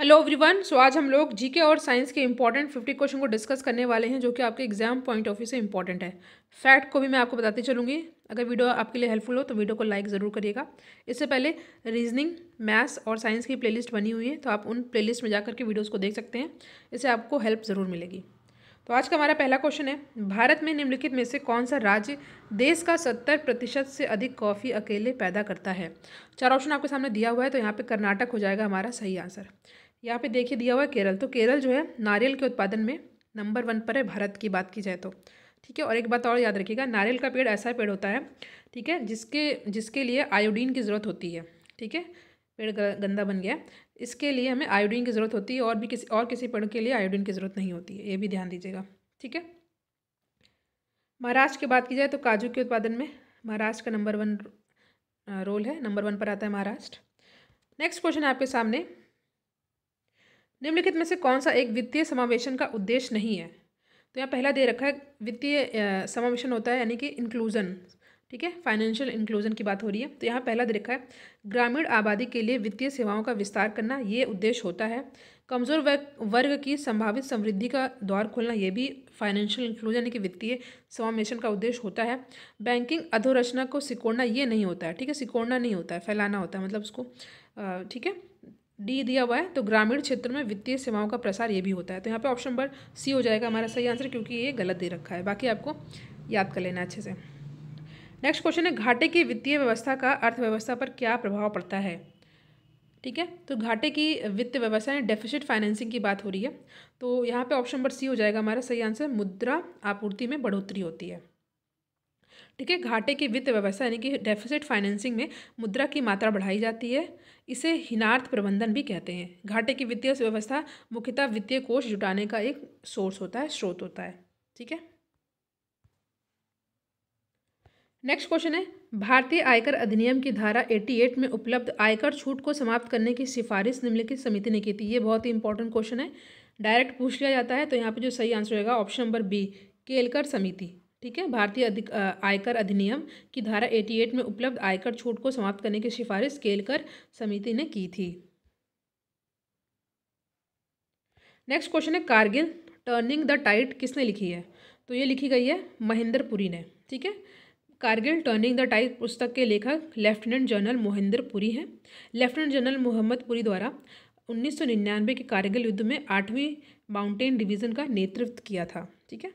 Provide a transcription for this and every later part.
hello everyone so आज हम लोग जीके और साइंस के इंपॉर्टेंट फिफ्टी क्वेश्चन को डिस्कस करने वाले हैं जो कि आपके एग्जाम पॉइंट ऑफ व्यू से इंपॉर्टेंट है फैक्ट को भी मैं आपको बताती चलूँगी अगर वीडियो आपके लिए हेल्पफुल हो तो वीडियो को लाइक ज़रूर करिएगा इससे पहले रीजनिंग मैथ्स और साइंस की प्ले बनी हुई है तो आप उन प्ले में जाकर के वीडियोज़ को देख सकते हैं इससे आपको हेल्प ज़रूर मिलेगी तो आज का हमारा पहला क्वेश्चन है भारत में निम्नलिखित में से कौन सा राज्य देश का सत्तर प्रतिशत से अधिक कॉफ़ी अकेले पैदा करता है चार ऑप्शन आपके सामने दिया हुआ है तो यहाँ पे कर्नाटक हो जाएगा हमारा सही आंसर यहाँ पे देखिए दिया हुआ है केरल तो केरल जो है नारियल के उत्पादन में नंबर वन पर है भारत की बात की जाए तो ठीक है और एक बात और याद रखिएगा नारियल का पेड़ ऐसा पेड़ होता है ठीक है जिसके जिसके लिए आयोडीन की ज़रूरत होती है ठीक है पेड़ गंदा बन गया इसके लिए हमें आयोडीन की ज़रूरत होती है और भी किसी और किसी पेड़ के लिए आयोडीन की ज़रूरत नहीं होती है ये भी ध्यान दीजिएगा ठीक है महाराष्ट्र की बात की जाए तो काजू के उत्पादन में महाराष्ट्र का नंबर वन रोल है नंबर वन पर आता है महाराष्ट्र नेक्स्ट क्वेश्चन आपके सामने निम्नलिखित में से कौन सा एक वित्तीय समावेशन का उद्देश्य नहीं है तो यहाँ पहला दे रखा है वित्तीय समावेशन होता है यानी कि इंक्लूजन ठीक है फाइनेंशियल इंक्लूजन की बात हो रही है तो यहाँ पहला दे रखा है ग्रामीण आबादी के लिए वित्तीय सेवाओं का विस्तार करना ये उद्देश्य होता है कमज़ोर वर्ग वर्ग की संभावित समृद्धि का द्वार खोलना ये भी फाइनेंशियल इंक्लूजन यानी कि वित्तीय समावेशन का उद्देश्य होता है बैंकिंग अधोरचना को सिकोड़ना ये नहीं होता है ठीक है सिकोड़ना नहीं होता है फैलाना होता है मतलब उसको ठीक है डी दिया हुआ है तो ग्रामीण क्षेत्र में वित्तीय सेवाओं का प्रसार ये भी होता है तो यहाँ पे ऑप्शन नंबर सी हो जाएगा हमारा सही आंसर क्योंकि ये गलत दे रखा है बाकी आपको याद कर लेना अच्छे से नेक्स्ट क्वेश्चन है घाटे की वित्तीय व्यवस्था का अर्थव्यवस्था पर क्या प्रभाव पड़ता है ठीक है तो घाटे की वित्त व्यवस्था यानी डेफिसिट फाइनेंसिंग की बात हो रही है तो यहाँ पे ऑप्शन नंबर सी हो जाएगा हमारा सही आंसर मुद्रा आपूर्ति में बढ़ोतरी होती है ठीक है घाटे की वित्त व्यवस्था यानी कि डेफिसिट फाइनेंसिंग में मुद्रा की मात्रा बढ़ाई जाती है इसे हिनार्थ प्रबंधन भी कहते हैं घाटे की वित्तीय व्यवस्था मुख्यतः वित्तीय कोष जुटाने का एक सोर्स होता है स्रोत होता है ठीक है नेक्स्ट क्वेश्चन है भारतीय आयकर अधिनियम की धारा 88 में उपलब्ध आयकर छूट को समाप्त करने की सिफारिश निम्नलिखित समिति ने की थी ये बहुत ही इंपॉर्टेंट क्वेश्चन है डायरेक्ट पूछ लिया जाता है तो यहाँ पे जो सही आंसर होगा ऑप्शन नंबर बी केलकर समिति ठीक है भारतीय अधिक आयकर अधिनियम की धारा 88 में उपलब्ध आयकर छूट को समाप्त करने की सिफारिश केलकर समिति ने की थी नेक्स्ट क्वेश्चन है कारगिल टर्निंग द टाइट किसने लिखी है तो ये लिखी गई है महेंद्र पुरी ने ठीक है कारगिल टर्निंग द टाइट पुस्तक के लेखक लेफ्टिनेंट जनरल मोहिंदर पुरी हैं लेफ्टिनेंट जनरल मोहम्मद पुरी द्वारा 1999 के कारगिल युद्ध में आठवीं माउंटेन डिवीज़न का नेतृत्व किया था ठीक है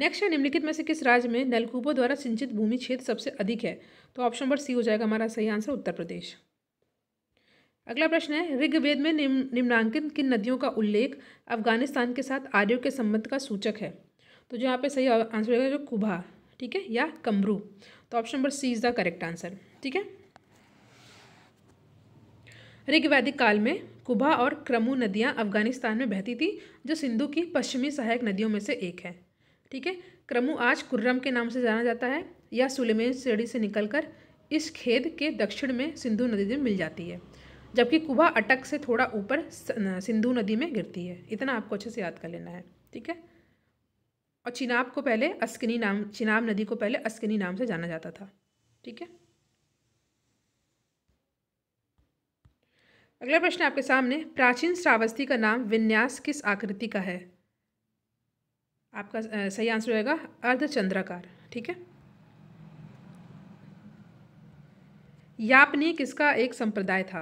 नेक्स्ट है निम्नलिखित में से किस राज्य में नलकूपों द्वारा सिंचित भूमि क्षेत्र सबसे अधिक है तो ऑप्शन नंबर सी हो जाएगा हमारा सही आंसर उत्तर प्रदेश अगला प्रश्न है ऋग्वेद में निम, निम्नांकित किन नदियों का उल्लेख अफगानिस्तान के साथ आर्यों के संबंध का सूचक है तो जो यहाँ पे सही आंसर होगा जो कुभा ठीक है या कमरू तो option number C is the correct answer ठीक है ऋग्वैदिक काल में कुभा और क्रमु नदियाँ अफगानिस्तान में बहती थी जो सिंधु की पश्चिमी सहायक नदियों में से एक है ठीक है क्रमु आज कुर्रम के नाम से जाना जाता है या सुलेमेन श्रेणी से निकलकर इस खेद के दक्षिण में सिंधु नदी में मिल जाती है जबकि कुबा अटक से थोड़ा ऊपर सिंधु नदी में गिरती है इतना आपको अच्छे से याद कर लेना है ठीक है और चिनाब को पहले अस्किनी नाम चिनाब नदी को पहले अस्किनी नाम से जाना जाता था ठीक है अगला प्रश्न आपके सामने प्राचीन श्रावस्ती का नाम विन्यास किस आकृति का है आपका सही आंसर होएगा अर्धचंद्राकार ठीक है यापनीय किसका एक संप्रदाय था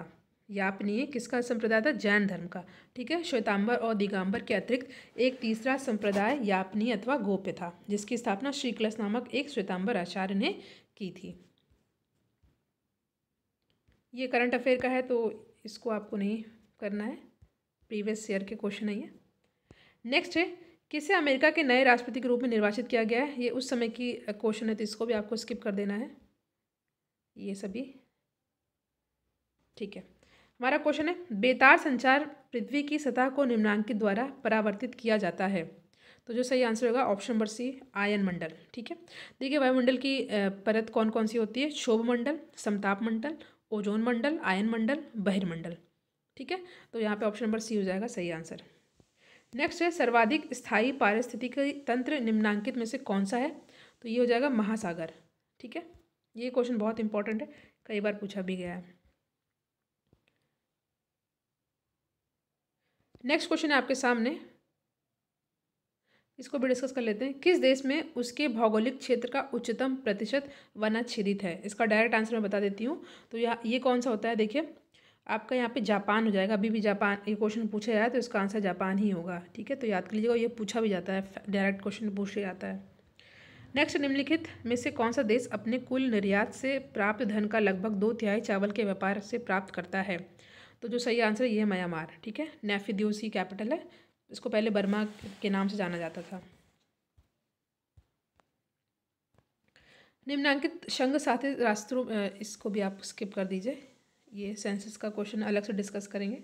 यापनीय किसका संप्रदाय था जैन धर्म का ठीक है श्वेतांबर और दिगंबर के अतिरिक्त एक तीसरा संप्रदाय यापनीय अथवा गोप्य था जिसकी स्थापना श्रीकलश नामक एक श्वेतांबर आचार्य ने की थी ये करंट अफेयर का है तो इसको आपको नहीं करना है प्रीवियस ईयर के क्वेश्चन है नेक्स्ट है किसे अमेरिका के नए राष्ट्रपति के रूप में निर्वाचित किया गया है ये उस समय की क्वेश्चन है तो इसको भी आपको स्किप कर देना है ये सभी ठीक है हमारा क्वेश्चन है बेतार संचार पृथ्वी की सतह को निम्नांकित द्वारा परावर्तित किया जाता है तो जो सही आंसर होगा ऑप्शन नंबर सी आयन मंडल ठीक है देखिए वायुमंडल की परत कौन कौन सी होती है शोभ मंडल समताप मंडल ओजोन मंडल आयन मंडल बहिर्मंडल ठीक है तो यहाँ पे ऑप्शन नंबर सी हो जाएगा सही आंसर नेक्स्ट है सर्वाधिक स्थायी पारिस्थितिक तंत्र निम्नांकित में से कौन सा है तो ये हो जाएगा महासागर ठीक है ये क्वेश्चन बहुत इंपॉर्टेंट है कई बार पूछा भी गया है नेक्स्ट क्वेश्चन है आपके सामने इसको भी डिस्कस कर लेते हैं किस देश में उसके भौगोलिक क्षेत्र का उच्चतम प्रतिशत वनाच्छेदित है इसका डायरेक्ट आंसर मैं बता देती हूँ तो यह ये कौन सा होता है देखिए आपका यहाँ पे जापान हो जाएगा अभी भी जापान ये क्वेश्चन पूछा जाए तो इसका आंसर जापान ही होगा ठीक है तो याद कर लीजिएगा ये पूछा भी जाता है डायरेक्ट क्वेश्चन पूछा जाता है नेक्स्ट निम्नलिखित में से कौन सा देश अपने कुल निर्यात से प्राप्त धन का लगभग दो तिहाई चावल के व्यापार से प्राप्त करता है तो जो सही आंसर ये है म्यांमार ठीक है नेफिद्योसी कैपिटल है इसको पहले बर्मा के नाम से जाना जाता था निम्नांकित संघ साथी राष्ट्रों इसको भी आप स्किप कर दीजिए ये सेंसस का क्वेश्चन अलग से डिस्कस करेंगे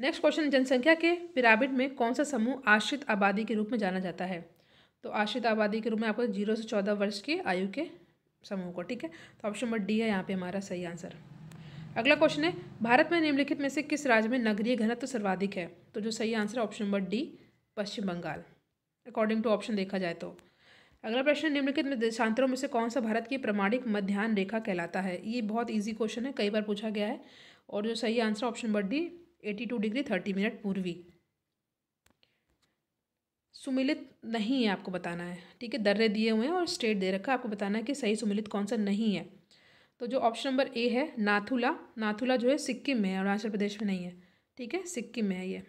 नेक्स्ट क्वेश्चन जनसंख्या के पिरामिड में कौन सा समूह आश्रित आबादी के रूप में जाना जाता है तो आश्रित आबादी के रूप में आपको जीरो से चौदह वर्ष की आयु के समूह को ठीक है तो ऑप्शन नंबर डी है यहाँ पे हमारा सही आंसर अगला क्वेश्चन है भारत में निम्नलिखित में से किस राज्य में नगरीय घनत्व तो सर्वाधिक है तो जो सही आंसर है option number D Paschim Bangal according to option देखा जाए तो अगला प्रश्न निम्नलिखित में देशांतरों में से कौन सा भारत की प्रमाणिक मध्यान्ह रेखा कहलाता है ये बहुत ईजी क्वेश्चन है कई बार पूछा गया है और जो सही answer option number D eighty two degree thirty minute पूर्वी सुमिलित नहीं है आपको बताना है ठीक है दर्रे दिए हुए हैं और स्टेट दे रखा है आपको बताना है कि सही सुमिलित कौन सा नहीं है तो जो ऑप्शन नंबर ए है नाथुला नाथुला जो है सिक्किम में है अरुणाचल प्रदेश में नहीं है ठीक है सिक्किम में है ये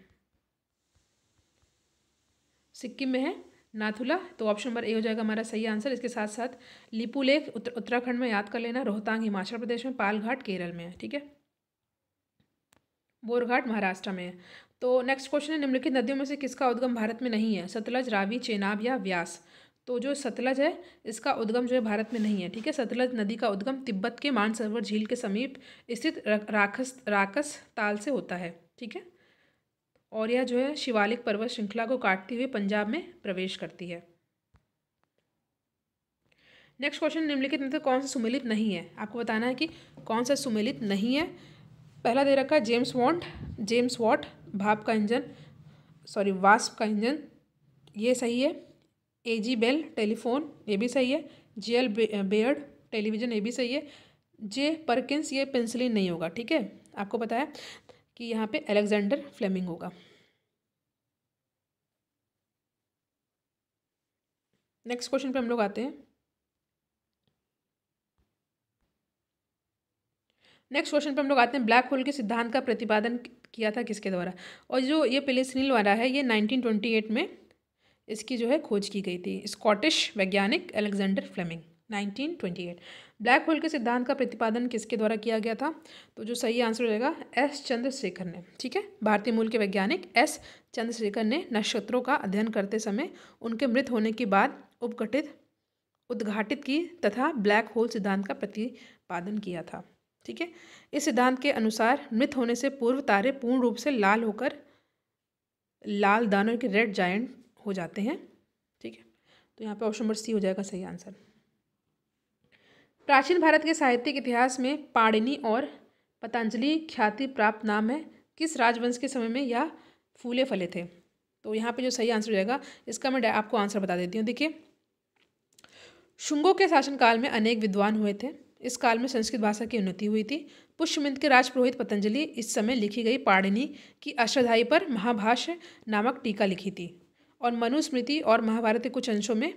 सिक्किम में है नाथुला तो ऑप्शन नंबर ए हो जाएगा हमारा सही आंसर इसके साथ साथ लिपू लेक उत्तराखंड में याद कर लेना रोहतांग हिमाचल प्रदेश में पालघाट केरल में है ठीक है बोरघाट महाराष्ट्र में है तो नेक्स्ट क्वेश्चन है निम्नलिखित नदियों में से किसका उद्गम भारत में नहीं है सतलज रावी चेनाब या व्यास तो जो सतलज है इसका उद्गम जो है भारत में नहीं है ठीक है सतलज नदी का उद्गम तिब्बत के मानसरोवर झील के समीप स्थित राखस राकस ताल से होता है ठीक है और यह जो है शिवालिक पर्वत श्रृंखला को काटती हुई पंजाब में प्रवेश करती है नेक्स्ट क्वेश्चन निम्नलिखित में से कौन सा सुमिलित नहीं है आपको बताना है कि कौन सा सुमिलित नहीं है पहला दे रखा है जेम्स वॉन्ट जेम्स वॉट भाप का इंजन सॉरी वास्प का इंजन ये सही है ए जी बेल टेलीफोन ये भी सही है जी एल बेयर्ड टेलीविज़न ये भी सही है जे परकिंस ये पेंसिलिन नहीं होगा ठीक है आपको बताया कि यहाँ पे अलेक्जेंडर फ्लेमिंग होगा नेक्स्ट क्वेश्चन पे हम लोग आते हैं नेक्स्ट क्वेश्चन पे हम लोग आते हैं ब्लैक होल के सिद्धांत का प्रतिपादन किया था किसके द्वारा और जो ये पेलेसनील वाला है ये 1928 में इसकी जो है खोज की गई थी स्कॉटिश वैज्ञानिक अलेक्जेंडर फ्लेमिंग 1928 ब्लैक होल के सिद्धांत का प्रतिपादन किसके द्वारा किया गया था तो जो सही आंसर रहेगा एस चंद्रशेखर ने ठीक है भारतीय मूल के वैज्ञानिक एस चंद्रशेखर ने नक्षत्रों का अध्ययन करते समय उनके मृत होने के बाद उपघटित उद्घाटित की तथा ब्लैक होल सिद्धांत का प्रतिपादन किया था ठीक है इस सिद्धांत के अनुसार मृत होने से पूर्व तारे पूर्ण रूप से लाल होकर लाल दानों के रेड जायंट हो जाते हैं ठीक है तो यहाँ पे ऑप्शन नंबर सी हो जाएगा सही आंसर प्राचीन भारत के साहित्यिक इतिहास में पाणिनी और पतंजलि ख्याति प्राप्त नाम है किस राजवंश के समय में यह फूले फले थे तो यहाँ पे जो सही आंसर हो जाएगा इसका मैं आपको आंसर बता देती हूँ देखिए शुंगों के शासनकाल में अनेक विद्वान हुए थे इस काल में संस्कृत भाषा की उन्नति हुई थी पुष्यमिंद के राजपुरोहित पतंजलि इस समय लिखी गई पाणिनी की अष्टाई पर महाभाष्य नामक टीका लिखी थी और मनुस्मृति और महाभारत के कुछ अंशों में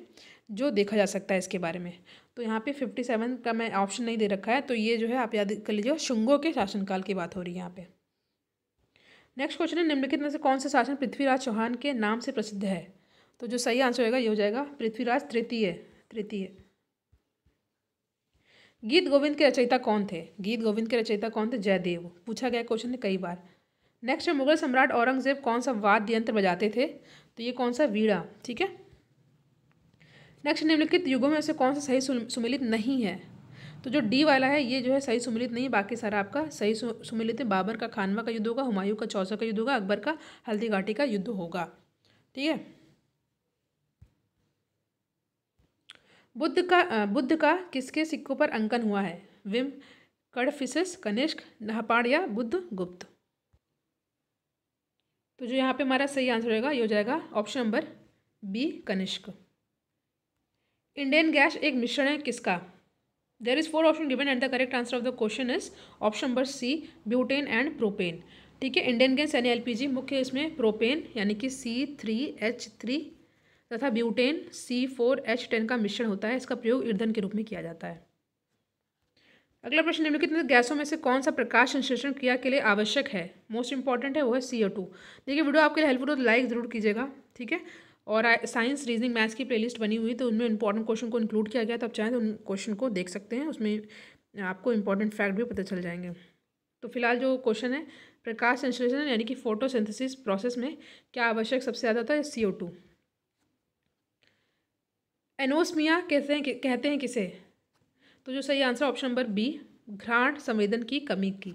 जो देखा जा सकता है इसके बारे में तो यहाँ पे फिफ्टी सेवन का मैं ऑप्शन नहीं दे रखा है तो ये जो है आप याद कर लीजिए शुंगो के शासनकाल की बात हो रही है यहाँ पे नेक्स्ट क्वेश्चन है निम्नलिखित में से कौन सा शासन पृथ्वीराज चौहान के नाम से प्रसिद्ध है तो जो सही आंसर होगा ये हो जाएगा पृथ्वीराज तृतीय तृतीय गीत गोविंद के रचयिता कौन थे गीत गोविंद के रचयिता कौन थे जयदेव पूछा गया क्वेश्चन है कई बार नेक्स्ट है मुगल सम्राट औरंगजेब कौन सा वाद्य यंत्र बजाते थे तो ये कौन सा वीड़ा ठीक है नेक्स्ट निम्नलिखित युगों में से कौन सा सही सुमिलित नहीं है तो जो डी वाला है ये जो है सही सुमिलित नहीं बाकी सारा आपका सही सुमिलित है बाबर का खानवा का युद्ध होगा हुमायूं का चौसा का युद्ध होगा अकबर का हल्दी घाटी का युद्ध होगा ठीक है बुद्ध का बुद्ध का किसके सिक्कों पर अंकन हुआ है विम कडफिसस कनिष्क नहपाड़ या बुद्ध गुप्त तो जो यहाँ पे हमारा सही आंसर रहेगा ये हो जाएगा option number B Kanishka Indian gas एक मिश्रण है किसका there is four option given and the correct answer of the question is option number C butane and propane ठीक है इंडियन गैस यानी एलपीजी मुख्य इसमें प्रोपेन यानी कि सी थ्री एच थ्री तथा butane C four H ten का मिश्रण होता है इसका प्रयोग ईंधन के रूप में किया जाता है अगला प्रश्न निम्नलिखित में गैसों में से कौन सा प्रकाश संश्लेषण क्रिया के लिए आवश्यक है मोस्ट इंपॉर्टेंट है वो है सी ओ टू देखिए वीडियो आपके लिए हेल्पफुल हो तो लाइक ज़रूर कीजिएगा ठीक है और साइंस रीजनिंग मैथ्स की प्लेलिस्ट बनी हुई तो उनमें इंपॉर्टेंट क्वेश्चन को इंक्लूड किया गया तो आप चाहें तो उन क्वेश्चन को देख सकते हैं उसमें आपको इंपॉर्टेंट फैक्ट भी पता चल जाएंगे तो फिलहाल जो क्वेश्चन है प्रकाश संश्लेषण यानी कि फोटोसिंथेसिस प्रोसेस में क्या आवश्यक सबसे ज़्यादा होता है सी ओ टू एनोसमिया कहते हैं कहते हैं किसे तो जो सही आंसर ऑप्शन नंबर बी घ्राण संवेदन की कमी की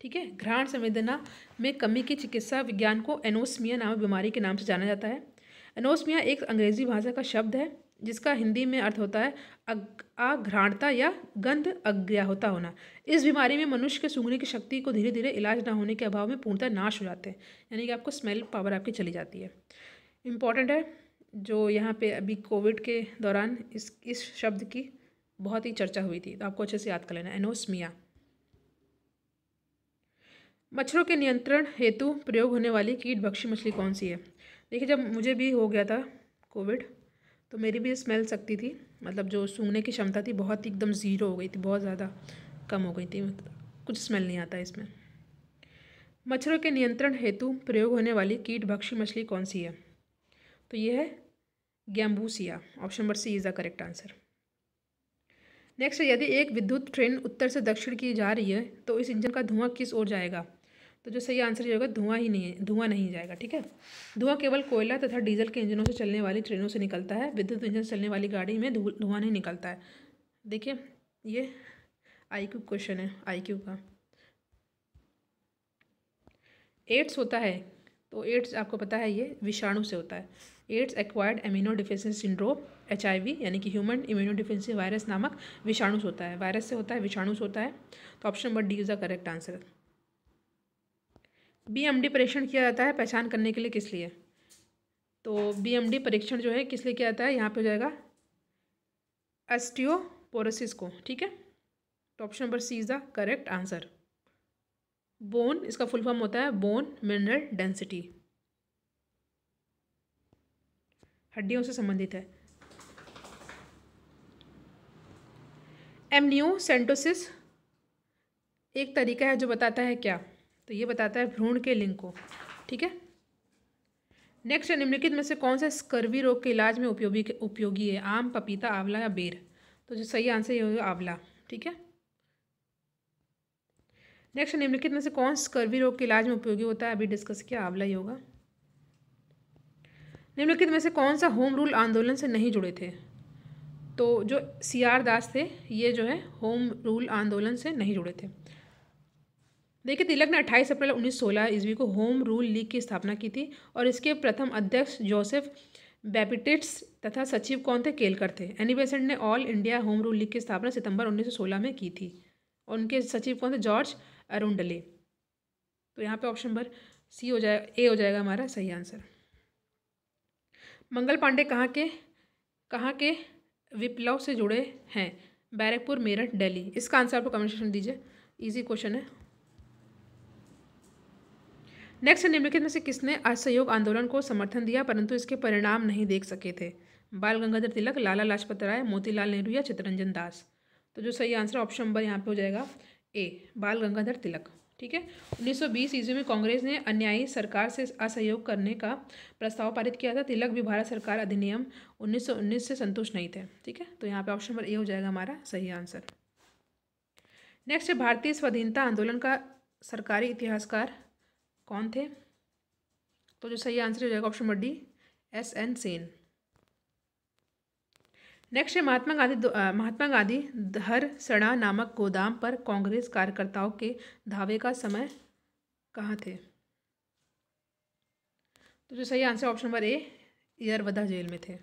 ठीक है घ्राण संवेदना में कमी की चिकित्सा विज्ञान को एनोसमिया नामक बीमारी के नाम से जाना जाता है एनोस्मिया एक अंग्रेजी भाषा का शब्द है जिसका हिंदी में अर्थ होता है आघ्राणता या गंध अज्ञा होता होना इस बीमारी में मनुष्य के सूंघने की शक्ति को धीरे धीरे इलाज ना होने के अभाव में पूर्णतः नाश हो जाते हैं यानी कि आपको स्मेल पावर आपकी चली जाती है इम्पॉर्टेंट है जो यहाँ पे अभी कोविड के दौरान इस इस शब्द की बहुत ही चर्चा हुई थी तो आपको अच्छे से याद कर लेना एनोस्मिया मच्छरों के नियंत्रण हेतु प्रयोग होने वाली कीट भक्षी मछली कौन सी है देखिए जब मुझे भी हो गया था कोविड तो मेरी भी स्मेल सकती थी मतलब जो सूंघने की क्षमता थी बहुत एकदम ज़ीरो हो गई थी बहुत ज़्यादा कम हो गई थी कुछ स्मेल नहीं आता इसमें मच्छरों के नियंत्रण हेतु प्रयोग होने वाली कीट भक्षी मछली कौन सी है तो ये है gambusia option number C is the correct answer next यदि एक विद्युत ट्रेन उत्तर से दक्षिण की जा रही है तो इस इंजन का धुआं किस ओर जाएगा तो जो सही आंसर ये होगा धुआं ही नहीं धुआं नहीं जाएगा ठीक है धुआं केवल कोयला तथा डीजल के इंजनों से चलने वाली ट्रेनों से निकलता है विद्युत इंजन से चलने वाली गाड़ी में धुआं नहीं निकलता है देखिए ये आई क्यू क्वेश्चन है आई क्यू का एड्स होता है तो एड्स आपको पता है ये विषाणु से होता है AIDS acquired amino defensive syndrome H यानी कि ह्यूमन इम्यूनो डिफेंसिव वायरस नामक विषाणु से होता है वायरस से होता है विषाणु से होता है तो option number D is the correct answer BMD परीक्षण किया जाता है पहचान करने के लिए किस लिए तो बीएमडी परीक्षण जो है किस लिए किया जाता है यहाँ पे हो जाएगा एस्टियोपोरोसिस को ठीक है तो option number C is the correct answer bone इसका फुल फॉर्म होता है बोन मिनरल डेंसिटी हड्डियों से संबंधित है एमनियोसेंटोसिस एक तरीका है जो बताता है क्या तो ये बताता है भ्रूण के लिंग को ठीक है नेक्स्ट निम्नलिखित में से कौन सा स्कर्वी रोग के इलाज में उपयोगी उपयोगी है आम पपीता आंवला या बेर तो जो सही आंसर ये होगा आंवला ठीक है नेक्स्ट निम्नलिखित में से कौन स्कर्वी रोग के इलाज में उपयोगी होता है अभी डिस्कस किया आंवला ही होगा निम्नलिखित में से कौन सा होम रूल आंदोलन से नहीं जुड़े थे तो जो सी आर दास थे ये जो है होम रूल आंदोलन से नहीं जुड़े थे देखिए तिलक ने अट्ठाईस अप्रैल उन्नीस सोलह ईस्वी को होम रूल लीग की स्थापना की थी और इसके प्रथम अध्यक्ष जोसेफ बैपिटिट्स तथा सचिव कौन थे केलकर थे एनी बेसेंट ने All India Home Rule League की स्थापना सितंबर 1916 में की थी और उनके सचिव कौन थे जॉर्ज अरुंडले तो यहाँ पे ऑप्शन नंबर सी हो जाए ए हो जाएगा हमारा सही आंसर मंगल पांडे कहाँ के कहाँ के विप्लव से जुड़े हैं बैरकपुर मेरठ डेली इसका आंसर आपको कमेंट सेक्शन दीजिए इजी क्वेश्चन है नेक्स्ट निम्नलिखित में से किसने असहयोग आंदोलन को समर्थन दिया परंतु इसके परिणाम नहीं देख सके थे बाल गंगाधर तिलक लाला लाजपत राय मोतीलाल नेहरू या चित्तरंजन दास तो जो सही आंसर ऑप्शन नंबर यहाँ पे हो जाएगा ए बाल गंगाधर तिलक ठीक है 1920 ईस्वी में कांग्रेस ने अन्यायी सरकार से असहयोग करने का प्रस्ताव पारित किया था तिलक भी भारत सरकार अधिनियम 1919 से संतुष्ट नहीं थे ठीक है तो यहाँ पे ऑप्शन नंबर ए हो जाएगा हमारा सही आंसर नेक्स्ट भारतीय स्वाधीनता आंदोलन का सरकारी इतिहासकार कौन थे तो जो सही आंसर हो जाएगा option number D S N Sen next है महात्मा गांधी महात्मा गांधी धर सड़ा नामक गोदाम पर कांग्रेस कार्यकर्ताओं के धावे का समय कहाँ थे तो जो सही answer option number A Yerwada jail में थे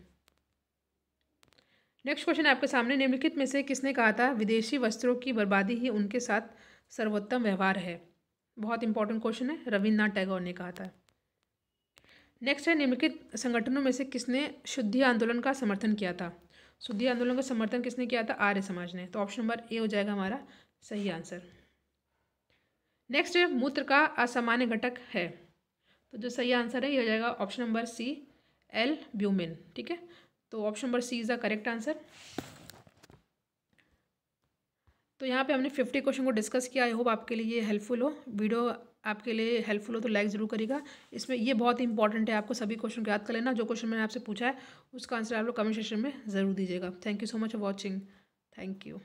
नेक्स्ट क्वेश्चन आपके सामने निम्नलिखित में से किसने कहा था विदेशी वस्त्रों की बर्बादी ही उनके साथ सर्वोत्तम व्यवहार है बहुत इंपॉर्टेंट क्वेश्चन है रविन्द्रनाथ टैगोर ने कहा था नेक्स्ट है निम्नलिखित संगठनों में से किसने शुद्धि आंदोलन का समर्थन किया था शुद्धि आंदोलन का समर्थन किसने किया था आर्य समाज ने तो ऑप्शन नंबर ए हो जाएगा हमारा सही आंसर नेक्स्ट है मूत्र का असामान्य घटक है तो जो सही आंसर है ये हो जाएगा option number C albumin ठीक है तो option number C is the correct answer तो यहाँ पे हमने फिफ्टी क्वेश्चन को डिस्कस किया आई होप आपके लिए ये हेल्पफुल हो वीडियो आपके लिए हेल्पफुल हो तो लाइक ज़रूर करेगा इसमें ये बहुत इंपॉर्टेंट है आपको सभी क्वेश्चन को याद कर लेना जो क्वेश्चन मैंने आपसे पूछा है उसका आंसर आप लोग कमेंट सेशन में ज़रूर दीजिएगा thank you so much for watching thank you